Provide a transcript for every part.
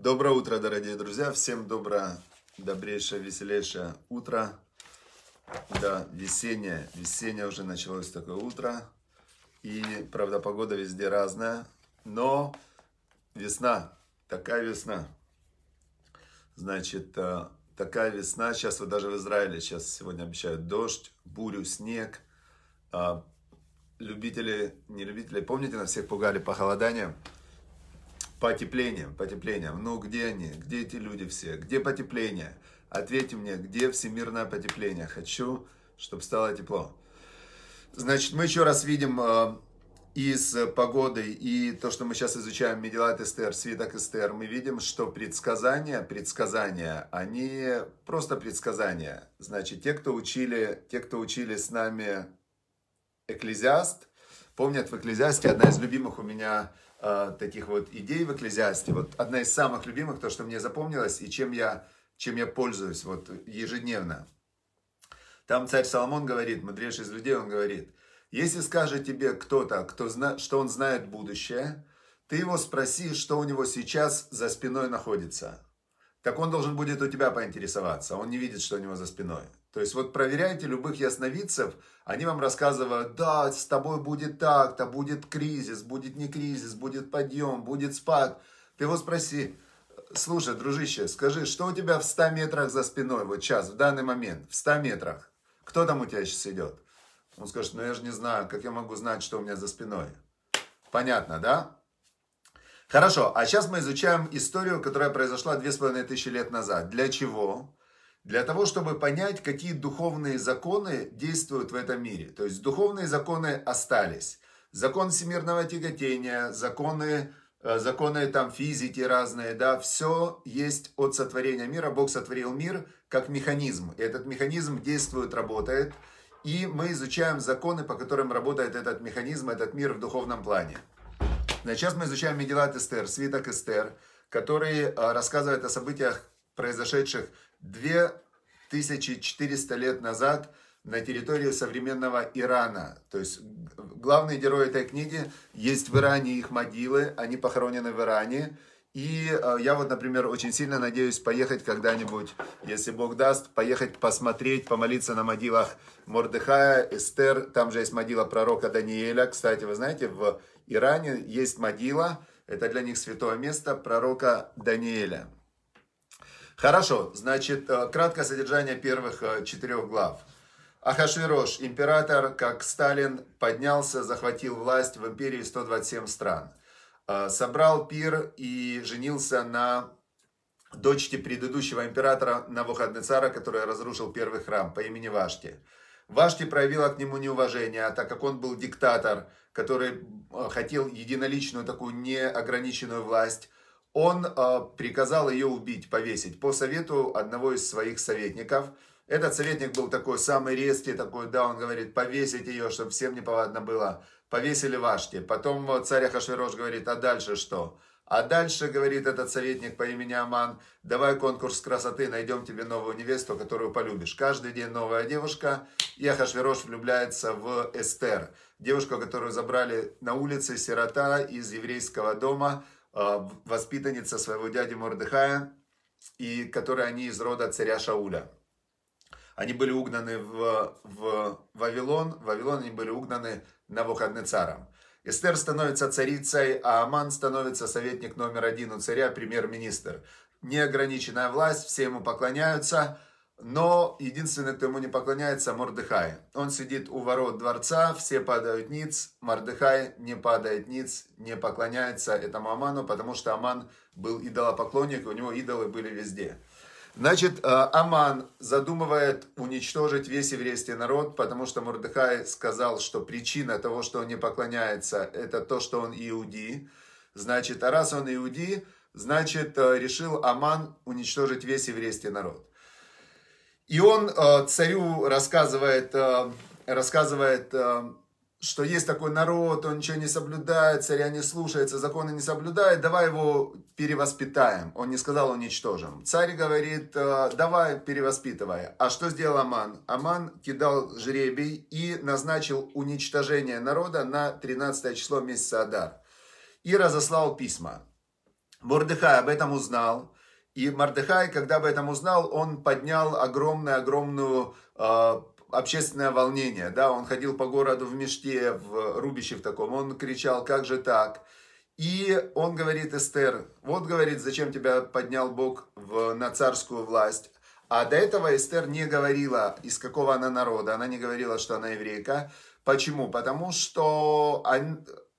Доброе утро, дорогие друзья. Всем доброе, добрейшее, веселейшее утро. Да, весеннее. Весеннее уже началось такое утро. И, правда, погода везде разная. Но весна. Такая весна. Значит, э, такая весна. Сейчас вот даже в Израиле сейчас сегодня обещают дождь, бурю, снег. А, любители, не любители, помните, нас всех пугали похолоданием? Потеплением, потеплением. Ну где они? Где эти люди все? Где потепление? Ответьте мне, где всемирное потепление? Хочу, чтобы стало тепло. Значит, мы еще раз видим э, и с и то, что мы сейчас изучаем, Медилат Эстер, Свиток Эстер, мы видим, что предсказания, предсказания, они просто предсказания. Значит, те, кто учили, те, кто учили с нами Экклезиаст, помнят в Экклезиасте одна из любимых у меня таких вот идей в экклезиасте. Вот одна из самых любимых, то, что мне запомнилось, и чем я, чем я пользуюсь вот ежедневно. Там царь Соломон говорит, мудрейший из людей, он говорит, если скажет тебе кто-то, кто зна... что он знает будущее, ты его спроси, что у него сейчас за спиной находится. Так он должен будет у тебя поинтересоваться. Он не видит, что у него за спиной. То есть вот проверяйте любых ясновидцев, они вам рассказывают, да, с тобой будет так-то, будет кризис, будет не кризис, будет подъем, будет спад. Ты его спроси, слушай, дружище, скажи, что у тебя в 100 метрах за спиной вот сейчас, в данный момент, в 100 метрах? Кто там у тебя сейчас идет? Он скажет, ну я же не знаю, как я могу знать, что у меня за спиной? Понятно, да? Хорошо, а сейчас мы изучаем историю, которая произошла 2500 лет назад. Для чего? для того, чтобы понять, какие духовные законы действуют в этом мире. То есть духовные законы остались. Закон всемирного тяготения, законы, э, законы там физики разные, да, все есть от сотворения мира. Бог сотворил мир как механизм. И этот механизм действует, работает. И мы изучаем законы, по которым работает этот механизм, этот мир в духовном плане. сейчас мы изучаем Медилат Эстер, свиток Эстер, который э, рассказывает о событиях, произошедших две 1400 лет назад на территории современного Ирана. То есть главные герои этой книги есть в Иране их могилы, они похоронены в Иране. И э, я вот, например, очень сильно надеюсь поехать когда-нибудь, если Бог даст, поехать посмотреть, помолиться на могилах Мордыхая, Эстер, там же есть могила пророка Даниэля. Кстати, вы знаете, в Иране есть могила, это для них святое место пророка Даниэля. Хорошо, значит, э, краткое содержание первых э, четырех глав. Ахашвирош, император, как Сталин, поднялся, захватил власть в империи 127 стран. Э, собрал пир и женился на дочке предыдущего императора Навуходнецара, который разрушил первый храм по имени Вашти. Вашти проявила к нему неуважение, а так как он был диктатор, который хотел единоличную такую неограниченную власть он э, приказал ее убить, повесить, по совету одного из своих советников. Этот советник был такой самый резкий, такой, да, он говорит, повесить ее, чтобы всем неповадно было. Повесили Вашти. Потом вот царь Ахашверош говорит, а дальше что? А дальше, говорит этот советник по имени Аман, давай конкурс красоты, найдем тебе новую невесту, которую полюбишь. Каждый день новая девушка, и Ахашверош влюбляется в Эстер. Девушку, которую забрали на улице, сирота из еврейского дома – Э, воспитанница своего дяди Мордыхая, и которые они из рода царя Шауля. Они были угнаны в, в Вавилон, в Вавилон они были угнаны на выходный царом. Эстер становится царицей, а Аман становится советник номер один у царя, премьер-министр. Неограниченная власть, все ему поклоняются – но единственное, кто ему не поклоняется, Мордыхай. Он сидит у ворот дворца, все падают ниц, Мордыхай не падает ниц, не поклоняется этому Аману, потому что Аман был идолопоклонник, у него идолы были везде. Значит, э, Аман задумывает уничтожить весь еврейский народ, потому что Мордыхай сказал, что причина того, что он не поклоняется, это то, что он иуди. Значит, а раз он иуди, значит, э, решил Аман уничтожить весь еврейский народ. И он э, царю рассказывает, э, рассказывает э, что есть такой народ, он ничего не соблюдает, царя не слушается, законы не соблюдает, давай его перевоспитаем. Он не сказал, уничтожим. Царь говорит, э, давай перевоспитывай. А что сделал Аман? Аман кидал жребий и назначил уничтожение народа на 13 число месяца Адар. И разослал письма. Бордыхай об этом узнал и Мардыхай, когда об этом узнал, он поднял огромное, огромную э, а, общественное волнение. Да? Он ходил по городу в мешке, в рубище в таком. Он кричал, как же так? И он говорит, Эстер, вот, говорит, зачем тебя поднял Бог в, на царскую власть. А до этого Эстер не говорила, из какого она народа. Она не говорила, что она еврейка. Почему? Потому что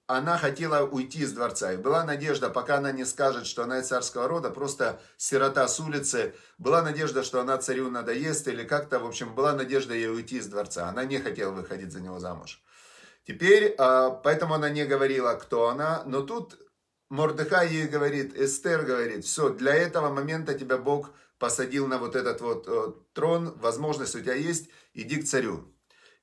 она хотела уйти из дворца. И была надежда, пока она не скажет, что она из царского рода, просто сирота с улицы. Была надежда, что она царю надоест или как-то, в общем, была надежда ей уйти из дворца. Она не хотела выходить за него замуж. Теперь, а, поэтому она не говорила, кто она. Но тут Мордыхай ей говорит, Эстер говорит, все, для этого момента тебя Бог посадил на вот этот вот э, трон, возможность у тебя есть, иди к царю.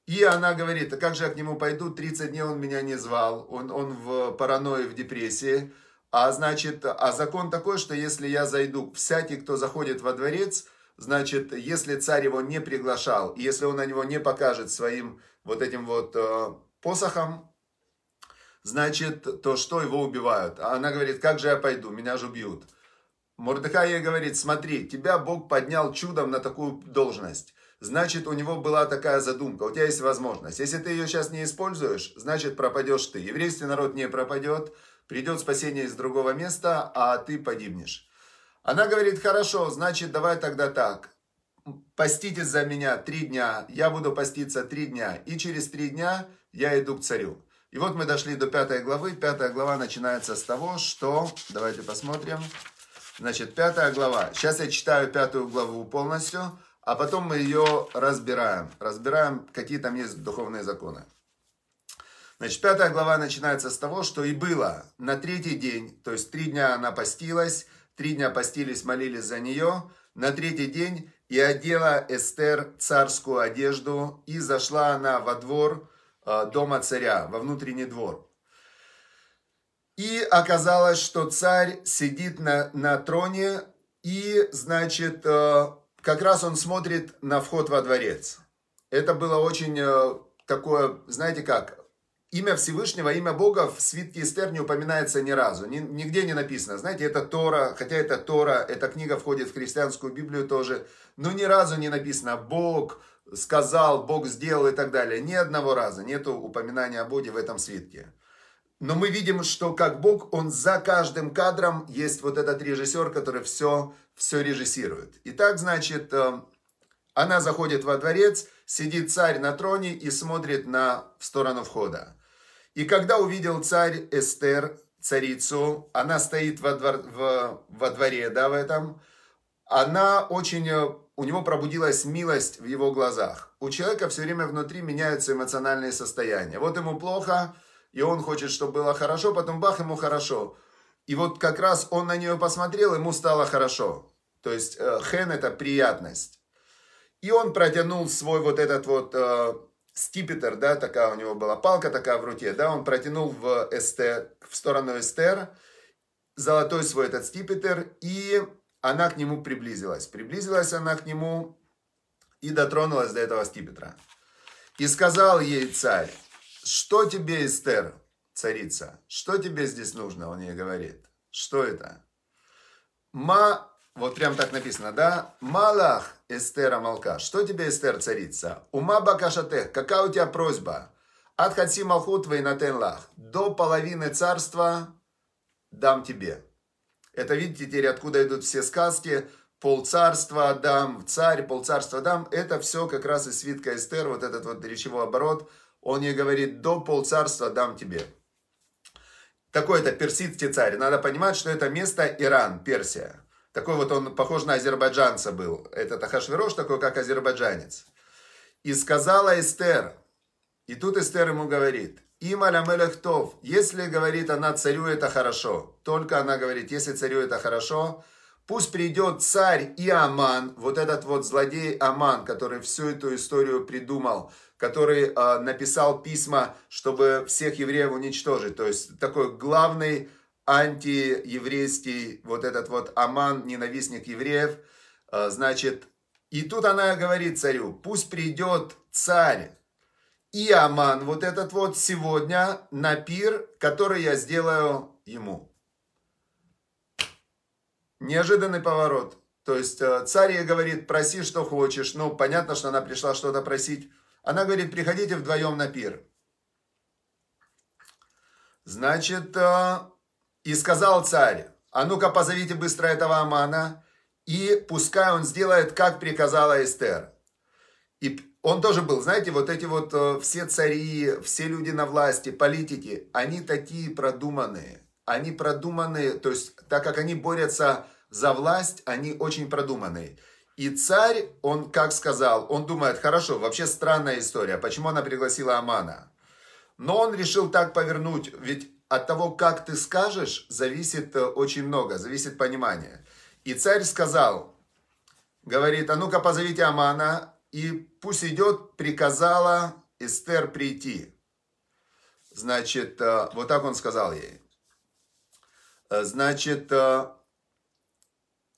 И она говорит, а как же я к нему пойду? 30 дней он меня не звал, он, он в паранойи, в депрессии. А значит, а закон такой, что если я зайду, всякий, кто заходит во дворец, значит, если царь его не приглашал, если он на него не покажет своим вот этим вот э, посохом, значит, то что его убивают? А она говорит, как же я пойду, меня же убьют. Мордыхай ей говорит, смотри, тебя Бог поднял чудом на такую должность. Значит, у него была такая задумка, у тебя есть возможность. Если ты ее сейчас не используешь, значит, пропадешь ты. Еврейский народ не пропадет, придет спасение из другого места, а ты погибнешь. Она говорит, хорошо, значит, давай тогда так. Поститесь за меня три дня, я буду поститься три дня, и через три дня я иду к царю. И вот мы дошли до пятой главы. Пятая глава начинается с того, что... Давайте посмотрим. Значит, пятая глава. Сейчас я читаю пятую главу полностью а потом мы ее разбираем. Разбираем, какие там есть духовные законы. Значит, пятая глава начинается с того, что и было на третий день, то есть три дня она постилась, три дня постились, молились за нее, на третий день и одела Эстер царскую одежду, и зашла она во двор э, дома царя, во внутренний двор. И оказалось, что царь сидит на, на троне, и, значит, э, как раз он смотрит на вход во дворец. Это было очень э, такое, знаете как, имя Всевышнего, имя Бога в свитке Эстер не упоминается ни разу, нигде не написано. Знаете, это Тора, хотя это Тора, эта книга входит в христианскую Библию тоже, но ни разу не написано «Бог сказал», «Бог сделал» и так далее. Ни одного раза нет упоминания о Боге в этом свитке. Но мы видим, что как Бог, Он за каждым кадром есть вот этот режиссер, который все все режиссирует. Итак, значит, э, она заходит во дворец, сидит царь на троне и смотрит на в сторону входа. И когда увидел царь Эстер, царицу, она стоит во, двор, в, во дворе, да, в этом, она очень, э, у него пробудилась милость в его глазах. У человека все время внутри меняются эмоциональные состояния. Вот ему плохо, и он хочет, чтобы было хорошо, потом бах, ему хорошо. И вот как раз он на нее посмотрел, ему стало хорошо. То есть э, хен это приятность. И он протянул свой вот этот вот э, стипетр, да, такая у него была палка такая в руке, да, он протянул в эстер, в сторону эстер, золотой свой этот стипетр, и она к нему приблизилась. Приблизилась она к нему и дотронулась до этого стипетра. И сказал ей царь, что тебе, Эстер, царица, что тебе здесь нужно, он ей говорит. Что это? Ма, вот прям так написано, да? Малах Эстера Малка. Что тебе, Эстер, царица? Ума Бакашатех, какая у тебя просьба? От Хатси Малхут Вейнатенлах. До половины царства дам тебе. Это видите теперь, откуда идут все сказки. Полцарства дам, царь, полцарства дам. Это все как раз из свитка Эстер, вот этот вот речевой оборот. Он ей говорит, до полцарства дам тебе такой-то персидский царь. Надо понимать, что это место Иран, Персия. Такой вот он похож на азербайджанца был. Этот Ахашвирош такой, как азербайджанец. И сказала Эстер, и тут Эстер ему говорит, им алямелехтов, если, говорит, она царю это хорошо, только она говорит, если царю это хорошо, Пусть придет царь и Аман, вот этот вот злодей Аман, который всю эту историю придумал, который э, написал письма, чтобы всех евреев уничтожить. То есть такой главный антиеврейский вот этот вот Аман, ненавистник евреев. Э, значит, и тут она говорит царю, пусть придет царь и Аман, вот этот вот сегодня на пир, который я сделаю ему. Неожиданный поворот. То есть э, царь ей говорит, проси, что хочешь. Ну, понятно, что она пришла что-то просить. Она говорит, приходите вдвоем на пир. Значит, э, и сказал царь, а ну-ка позовите быстро этого Амана, и пускай он сделает, как приказала Эстер. И он тоже был, знаете, вот эти вот э, все цари, все люди на власти, политики, они такие продуманные они продуманы, то есть так как они борются за власть, они очень продуманные. И царь, он как сказал, он думает, хорошо, вообще странная история, почему она пригласила Амана? Но он решил так повернуть, ведь от того, как ты скажешь, зависит э, очень много, зависит понимание. И царь сказал, говорит, а ну-ка позовите Амана, и пусть идет, приказала Эстер прийти. Значит, э, вот так он сказал ей. Э, значит, э,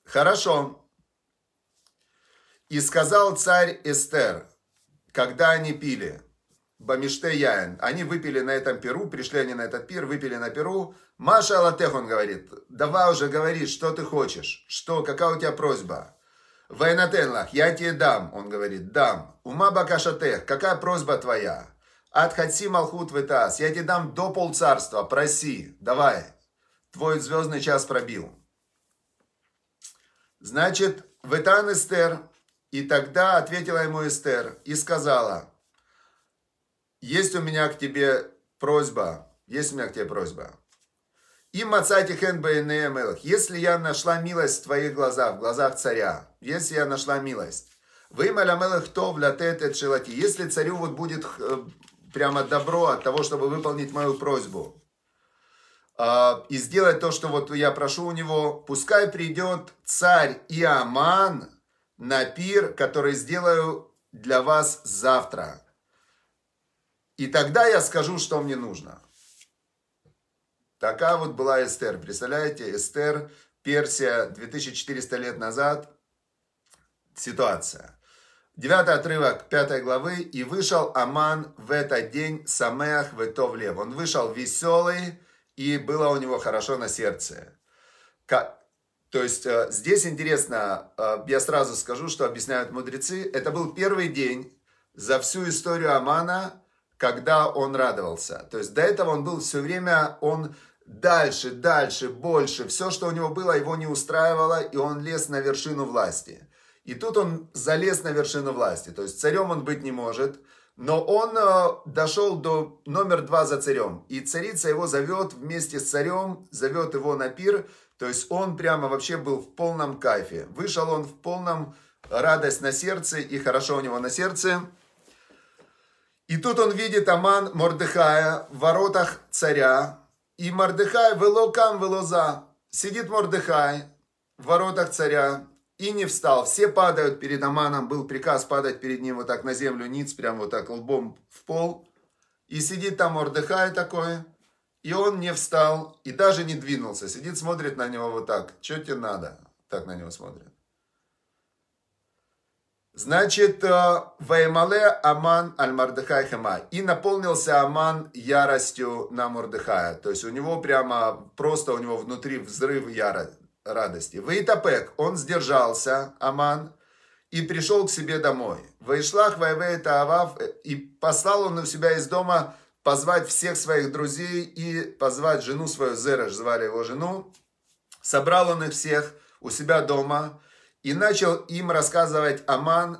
хорошо. И сказал царь Эстер, когда они пили, Бамиште Яин, они выпили на этом перу, пришли они на этот пир, выпили на перу. Маша Алатех, он говорит, давай уже говори, что ты хочешь, что, какая у тебя просьба. Вайнатенлах, я тебе дам, он говорит, дам. Ума Бакашатех, какая просьба твоя? Отхатси Малхут Витас, я тебе дам до полцарства, проси, давай твой звездный час пробил. Значит, Ветан Эстер, и тогда ответила ему Эстер и сказала, есть у меня к тебе просьба, есть у меня к тебе просьба. И мацайте хенбейнеемелах, если я нашла милость в твоих глазах, в глазах царя, если я нашла милость, вы малямелах то влятет шелати, если царю вот будет э, прямо добро от того, чтобы выполнить мою просьбу, а, и сделать то, что вот я прошу у него, пускай придет царь Иаман на пир, который сделаю для вас завтра. И тогда я скажу, что мне нужно. Такая вот была Эстер. Представляете, Эстер, Персия, 2400 лет назад. Ситуация. Девятый отрывок пятой главы. «И вышел Аман в этот день Самеах Ветовлев». Он вышел веселый, и было у него хорошо на сердце. Как? То есть э, здесь интересно, э, я сразу скажу, что объясняют мудрецы, это был первый день за всю историю Амана, когда он радовался. То есть до этого он был все время, он дальше, дальше, больше. Все, что у него было, его не устраивало, и он лез на вершину власти. И тут он залез на вершину власти. То есть царем он быть не может – но он э, дошел до номер два за царем. И царица его зовет вместе с царем, зовет его на пир. То есть он прямо вообще был в полном кайфе. Вышел он в полном э, радость на сердце и хорошо у него на сердце. И тут он видит Аман Мордыхая в воротах царя. И Мордыхай вело кам вело за. Сидит Мордыхай в воротах царя и не встал. Все падают перед Аманом, был приказ падать перед ним вот так на землю ниц, прям вот так лбом в пол. И сидит там Ордыхай такое, и он не встал, и даже не двинулся. Сидит, смотрит на него вот так. Что тебе надо? Так на него смотрит. Значит, э, Ваймале Аман Аль Мардыхай Хема. И наполнился Аман яростью на Мордыхая. То есть у него прямо, просто у него внутри взрыв ярости радости. Ваитапек, он сдержался, Аман, и пришел к себе домой. Ваишлах Вайве Таавав, э, и послал он у себя из дома позвать всех своих друзей и позвать жену свою, Зереш звали его жену. Собрал он их всех у себя дома и начал им рассказывать Аман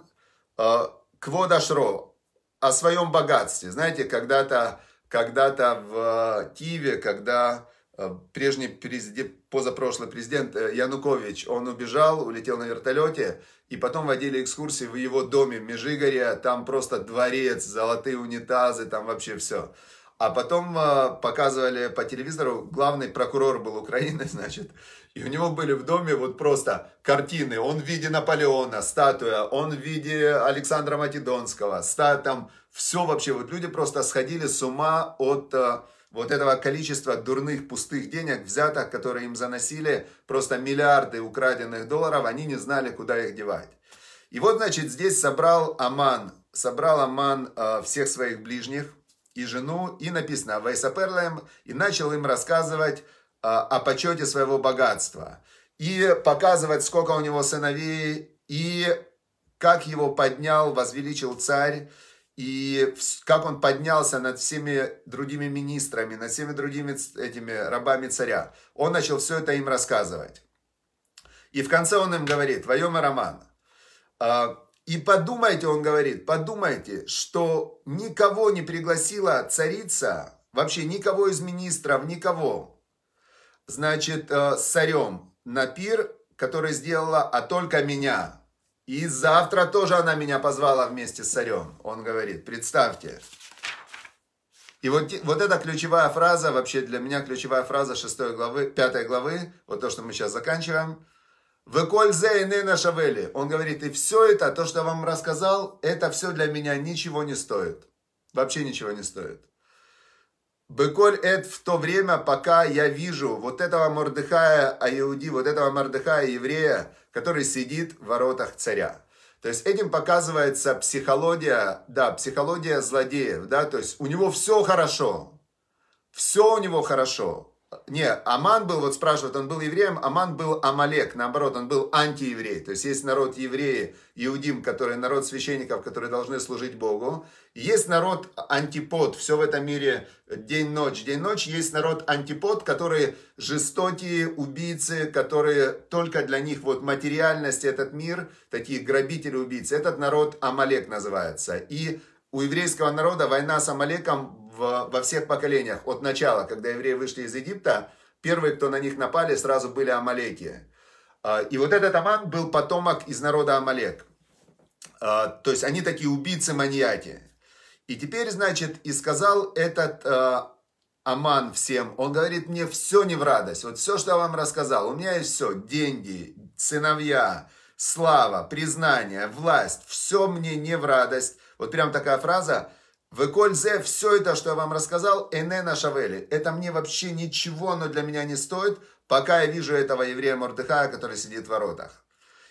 э, Кводашро о своем богатстве. Знаете, когда-то когда, -то, когда в Киеве, когда Э, прежний президент, позапрошлый президент э, Янукович, он убежал, улетел на вертолете, и потом водили экскурсии в его доме в Межигоре, там просто дворец, золотые унитазы, там вообще все. А потом э, показывали по телевизору, главный прокурор был Украины, значит, и у него были в доме вот просто картины. Он в виде Наполеона, статуя, он в виде Александра Македонского, ста, там все вообще. Вот люди просто сходили с ума от вот этого количества дурных пустых денег, взяток, которые им заносили, просто миллиарды украденных долларов, они не знали, куда их девать. И вот, значит, здесь собрал Аман, собрал Аман э, всех своих ближних и жену, и написано Вайсаперлаем, эм», и начал им рассказывать э, о почете своего богатства, и показывать, сколько у него сыновей, и как его поднял, возвеличил царь, и как он поднялся над всеми другими министрами, над всеми другими этими рабами царя. Он начал все это им рассказывать. И в конце он им говорит, Вайома Роман, а, и подумайте, он говорит, подумайте, что никого не пригласила царица, вообще никого из министров, никого, значит, э, с царем на пир, который сделала, а только меня – и завтра тоже она меня позвала вместе с царем. Он говорит, представьте. И вот, вот эта ключевая фраза, вообще для меня ключевая фраза 6 главы, 5 главы, вот то, что мы сейчас заканчиваем. Выколь зе Он говорит, и все это, то, что я вам рассказал, это все для меня ничего не стоит. Вообще ничего не стоит. Беколь Эд в то время, пока я вижу вот этого Мордыхая Аиуди, вот этого Мордыхая еврея, который сидит в воротах царя. То есть этим показывается психология, да, психология злодеев, да, то есть у него все хорошо, все у него хорошо, не, Аман был, вот спрашивают, он был евреем, Аман был Амалек, наоборот, он был антиеврей. То есть есть народ евреи, иудим, который народ священников, которые должны служить Богу. Есть народ антипод, все в этом мире день-ночь, день-ночь. Есть народ антипод, которые жестокие убийцы, которые только для них вот материальность, этот мир, такие грабители-убийцы. Этот народ Амалек называется. И у еврейского народа война с Амалеком в, во всех поколениях, от начала, когда евреи вышли из Египта, первые, кто на них напали, сразу были амалеки. А, и вот этот Аман был потомок из народа Амалек. А, то есть они такие убийцы-маньяки. И теперь, значит, и сказал этот а, Аман всем, он говорит мне, все не в радость, вот все, что я вам рассказал, у меня есть все, деньги, сыновья, слава, признание, власть, все мне не в радость. Вот прям такая фраза, Векользе, все это, что я вам рассказал, Энена Шавели. Это мне вообще ничего, но для меня не стоит, пока я вижу этого еврея Мордыхая, который сидит в воротах.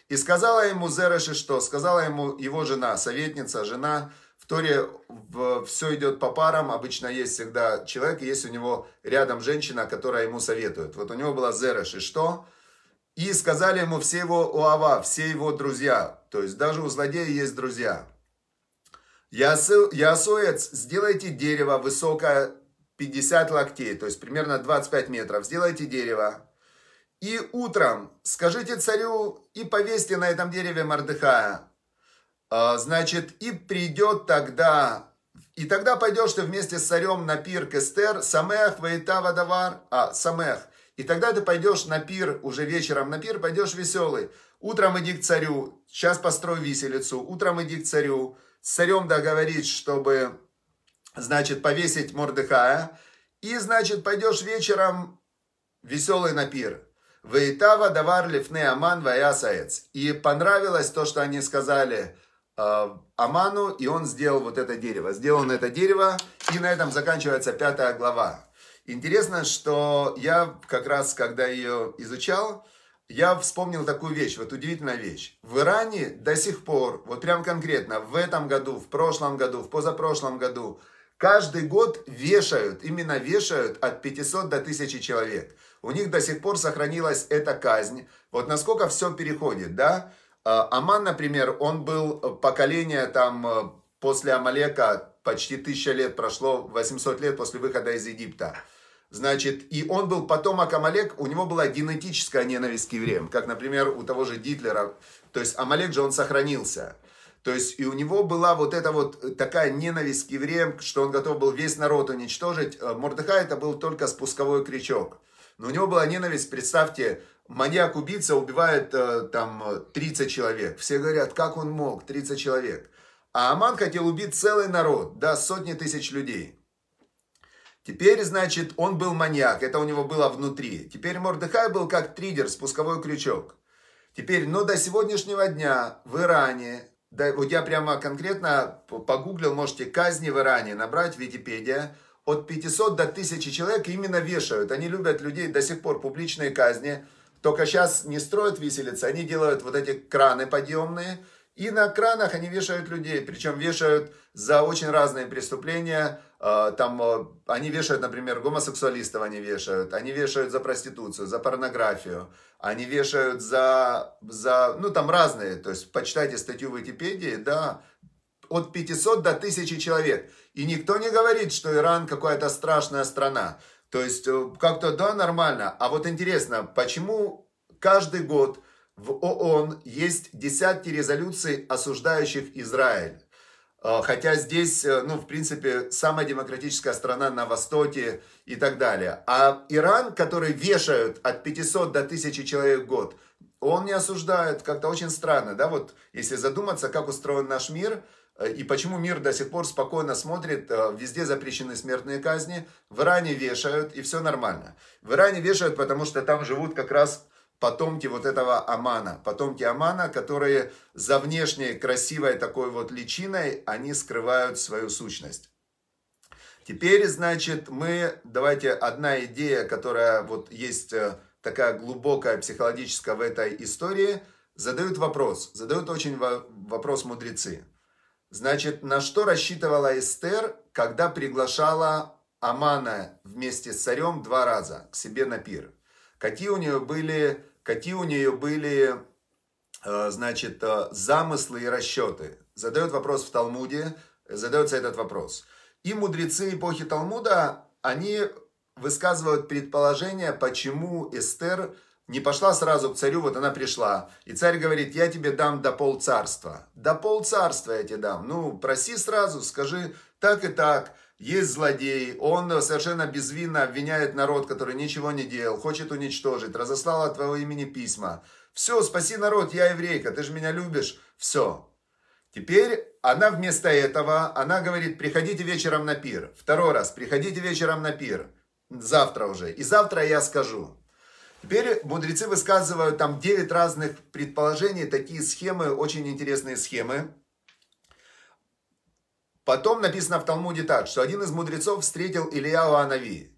И сказала ему Зереши что? Сказала ему его жена, советница, жена. В Торе все идет по парам. Обычно есть всегда человек, есть у него рядом женщина, которая ему советует. Вот у него была Зереши что? И сказали ему все его уава, все его друзья. То есть даже у злодея есть друзья. Ясоец, сделайте дерево высокое 50 локтей, то есть примерно 25 метров. Сделайте дерево. И утром скажите царю и повесьте на этом дереве Мордыхая. А, значит, и придет тогда, и тогда пойдешь ты вместе с царем на пир к Эстер, Самех, Ваита, Вадавар, а, Самех. И тогда ты пойдешь на пир, уже вечером на пир, пойдешь веселый. Утром иди к царю, сейчас построй виселицу, утром иди к царю, с царем договорить, чтобы, значит, повесить Мордыхая. И, значит, пойдешь вечером веселый на пир. Вейтава давар лифне Аман ваясаец. И понравилось то, что они сказали э, Аману, и он сделал вот это дерево. Сделано это дерево, и на этом заканчивается пятая глава. Интересно, что я как раз, когда ее изучал, я вспомнил такую вещь, вот удивительная вещь. В Иране до сих пор, вот прям конкретно, в этом году, в прошлом году, в позапрошлом году, каждый год вешают, именно вешают от 500 до 1000 человек. У них до сих пор сохранилась эта казнь. Вот насколько все переходит, да? А, Аман, например, он был э, поколение там э, после Амалека, почти тысяча лет прошло, 800 лет после выхода из Египта. Значит, и он был потомок Амалек, у него была генетическая ненависть к евреям, как, например, у того же Гитлера. То есть Амалек же он сохранился. То есть и у него была вот эта вот э, такая ненависть к евреям, что он готов был весь народ уничтожить. Э, Мордыхай это был только спусковой крючок. Но у него была ненависть, представьте, маньяк-убийца убивает э, там 30 человек. Все говорят, как он мог, 30 человек. А Аман хотел убить целый народ, да, сотни тысяч людей. Теперь, значит, он был маньяк, это у него было внутри. Теперь Мордыхай был как триггер, спусковой крючок. Теперь, но ну, до сегодняшнего дня в Иране, да, вот я прямо конкретно погуглил, можете казни в Иране набрать в Википедия, от 500 до 1000 человек именно вешают. Они любят людей до сих пор, публичные казни. Только сейчас не строят виселицы, они делают вот эти краны подъемные – и на кранах они вешают людей, причем вешают за очень разные преступления. А, там а, они вешают, например, гомосексуалистов они вешают, они вешают за проституцию, за порнографию, они вешают за, за ну там разные, то есть почитайте статью в Википедии, да, от 500 до 1000 человек. И никто не говорит, что Иран какая-то страшная страна. То есть э, как-то да, нормально. А вот интересно, почему каждый год в ООН есть десятки резолюций, осуждающих Израиль. А, хотя здесь, э, ну, в принципе, самая демократическая страна на Востоке и так далее. А Иран, который вешают от 500 до 1000 человек в год, он не осуждает. Как-то очень странно, да, вот если задуматься, как устроен наш мир, э, и почему мир до сих пор спокойно смотрит, э, везде запрещены смертные казни, в Иране вешают, и все нормально. В Иране вешают, потому что там живут как раз потомки вот этого Амана. Потомки Амана, которые за внешней красивой такой вот личиной, они скрывают свою сущность. Теперь, значит, мы, давайте, одна идея, которая вот есть э, такая глубокая психологическая в этой истории, задают вопрос, задают очень вопрос мудрецы. Значит, на что рассчитывала Эстер, когда приглашала Амана вместе с царем два раза к себе на пир? какие у нее были, какие у нее были э, значит, э, замыслы и расчеты. Задает вопрос в Талмуде, задается этот вопрос. И мудрецы эпохи Талмуда, они высказывают предположение, почему Эстер не пошла сразу к царю, вот она пришла. И царь говорит, я тебе дам до полцарства. До полцарства я тебе дам. Ну, проси сразу, скажи так и так есть злодей, он совершенно безвинно обвиняет народ, который ничего не делал, хочет уничтожить, разослал от твоего имени письма. Все, спаси народ, я еврейка, ты же меня любишь, все. Теперь она вместо этого, она говорит, приходите вечером на пир. Второй раз, приходите вечером на пир. Завтра уже. И завтра я скажу. Теперь мудрецы высказывают там 9 разных предположений, такие схемы, очень интересные схемы. Потом написано в Талмуде так, что один из мудрецов встретил Ильяу Анави.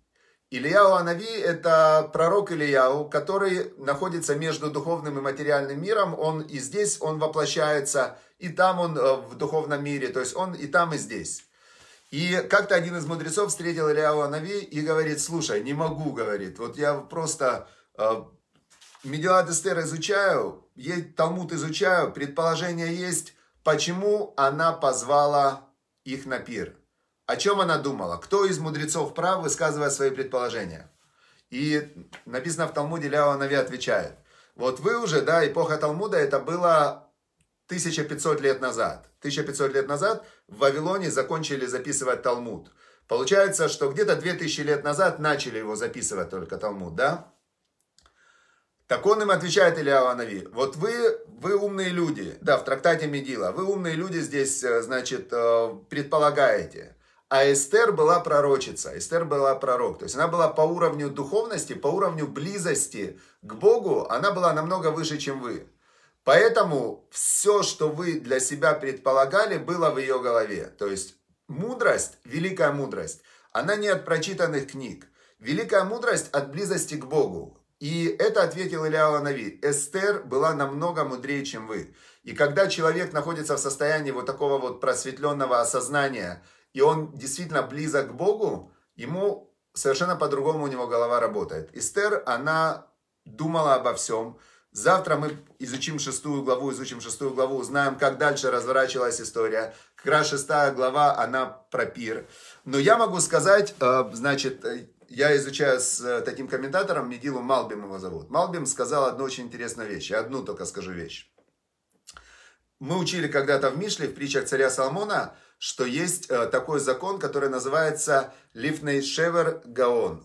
Ильяу Анави – это пророк Ильяу, который находится между духовным и материальным миром. Он и здесь он воплощается, и там он э, в духовном мире, то есть он и там, и здесь. И как-то один из мудрецов встретил Ильяу Анави и говорит, слушай, не могу, говорит, вот я просто э, Медилат Эстер изучаю, ей Талмуд изучаю, предположение есть, почему она позвала их на пир. О чем она думала? Кто из мудрецов прав, высказывая свои предположения? И написано в Талмуде, Ляо Нави отвечает. Вот вы уже, да, эпоха Талмуда, это было 1500 лет назад. 1500 лет назад в Вавилоне закончили записывать Талмуд. Получается, что где-то 2000 лет назад начали его записывать только Талмуд, да? Так он им отвечает, Илья Анави, вот вы, вы умные люди, да, в трактате Медила, вы умные люди здесь, э, значит, э, предполагаете. А Эстер была пророчица, Эстер была пророк. То есть она была по уровню духовности, по уровню близости к Богу, она была намного выше, чем вы. Поэтому все, что вы для себя предполагали, было в ее голове. То есть мудрость, великая мудрость, она не от прочитанных книг. Великая мудрость от близости к Богу. И это ответил Илья Аланави. Эстер была намного мудрее, чем вы. И когда человек находится в состоянии вот такого вот просветленного осознания, и он действительно близок к Богу, ему совершенно по-другому у него голова работает. Эстер, она думала обо всем. Завтра мы изучим шестую главу, изучим шестую главу, узнаем, как дальше разворачивалась история. Как раз шестая глава, она про пир. Но я могу сказать, э, значит, э, я изучаю с э, таким комментатором, Медилу Малбим его зовут. Малбим сказал одну очень интересную вещь. Я одну только скажу вещь. Мы учили когда-то в Мишле, в притчах царя Соломона, что есть э, такой закон, который называется Лифней Шевер Гаон.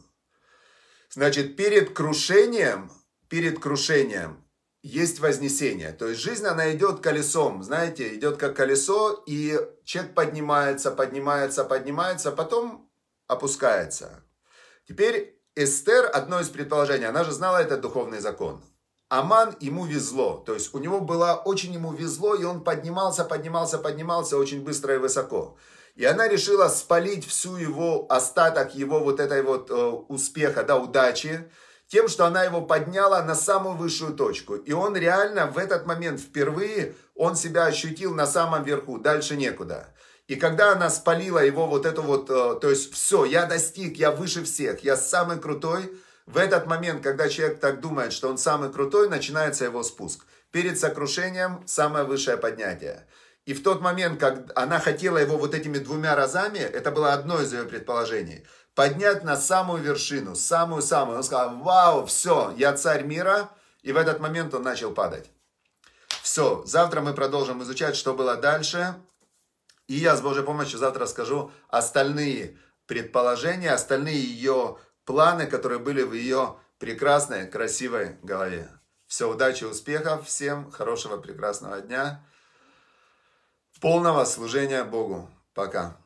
Значит, перед крушением, перед крушением есть вознесение. То есть жизнь, она идет колесом, знаете, идет как колесо, и человек поднимается, поднимается, поднимается, потом опускается. Теперь Эстер, одно из предположений, она же знала этот духовный закон. Аман ему везло, то есть у него было очень ему везло, и он поднимался, поднимался, поднимался очень быстро и высоко. И она решила спалить всю его остаток, его вот этой вот э, успеха, да, удачи, тем, что она его подняла на самую высшую точку. И он реально в этот момент впервые, он себя ощутил на самом верху, дальше некуда. И когда она спалила его вот это вот, э, то есть все, я достиг, я выше всех, я самый крутой, в этот момент, когда человек так думает, что он самый крутой, начинается его спуск. Перед сокрушением самое высшее поднятие. И в тот момент, как она хотела его вот этими двумя разами, это было одно из ее предположений, поднять на самую вершину, самую-самую. Он сказал, вау, все, я царь мира. И в этот момент он начал падать. Все, завтра мы продолжим изучать, что было дальше. И я с Божьей помощью завтра расскажу остальные предположения, остальные ее планы, которые были в ее прекрасной, красивой голове. Все, удачи, успехов всем, хорошего, прекрасного дня, полного служения Богу. Пока.